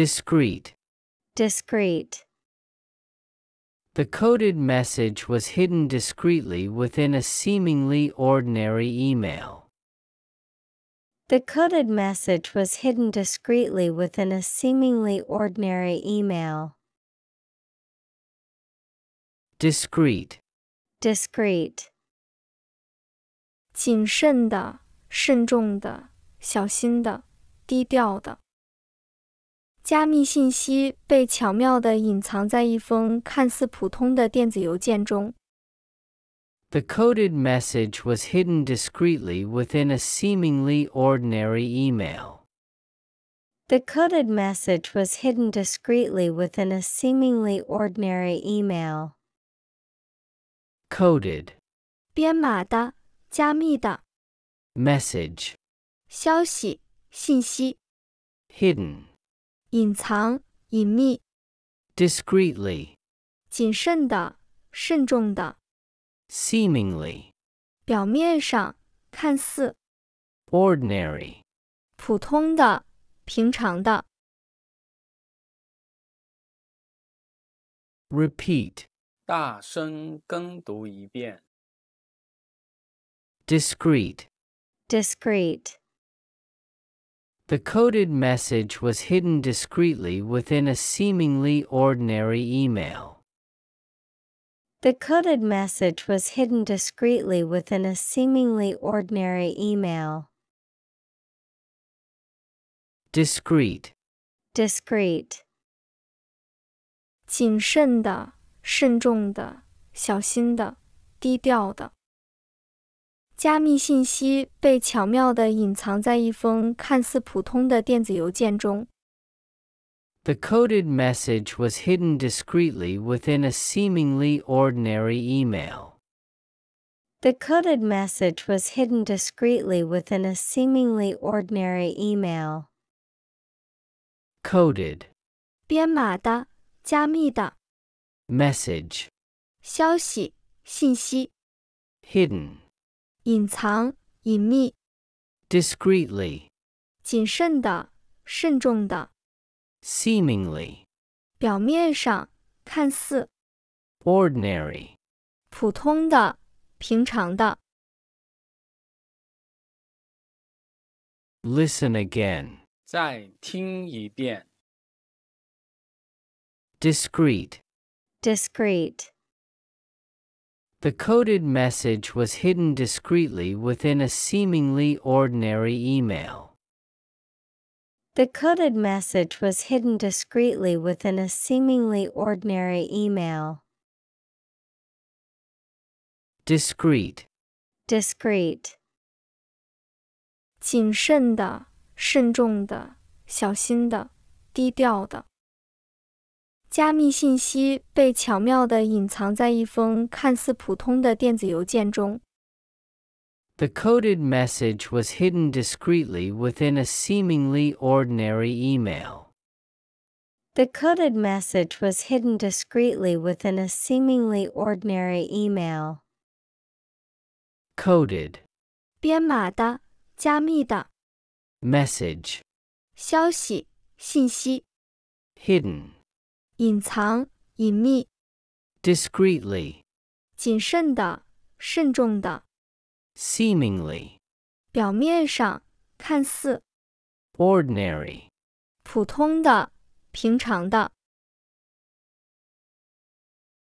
Discrete. Discrete. The coded message was hidden discreetly within a seemingly ordinary email. The coded message was hidden discreetly within a seemingly ordinary email. Discreet. Discreet. 谨慎的，慎重的，小心的，低调的。加密信息被巧妙地隐藏在一封看似普通的电子邮件中。The coded message was hidden discreetly within a seemingly ordinary email. The coded message was hidden discreetly within a seemingly ordinary email. Coded. 编码的，加密的。Message. Hidden. 隐藏、隐秘，discreetly，谨慎的、慎重的，seemingly，表面上、看似，ordinary，普通的、平常的，repeat，大声跟读一遍，discreet，discreet。The coded message was hidden discreetly within a seemingly ordinary email. The coded message was hidden discreetly within a seemingly ordinary email. Discreet. Discreet. 谨慎的、慎重的、小心的、低调的。加密信息被巧妙地隐藏在一封看似普通的电子邮件中。The coded message was hidden discreetly within a seemingly ordinary email. The coded message was hidden discreetly within a seemingly ordinary email. Coded. 编码的，加密的。Message. Hidden. 隐藏、隐秘。discreetly，谨慎的、慎重的。seemingly，表面上、看似。ordinary，普通的、平常的。Listen again，再听一遍。discreet，discreet。the coded message was hidden discreetly within a seemingly ordinary email. The coded message was hidden discreetly within a seemingly ordinary email. Discreet. Discreet. 谨慎的，慎重的，小心的，低调的。加密信息被巧妙地隐藏在一封看似普通的电子邮件中。The coded message was hidden discreetly within a seemingly ordinary email. The coded message was hidden discreetly within a seemingly ordinary email. Coded 编码的、加密的 message 消息、信息 hidden 隐藏、隐秘。discreetly，谨慎的、慎重的。seemingly，表面上、看似。ordinary，普通的、平常的。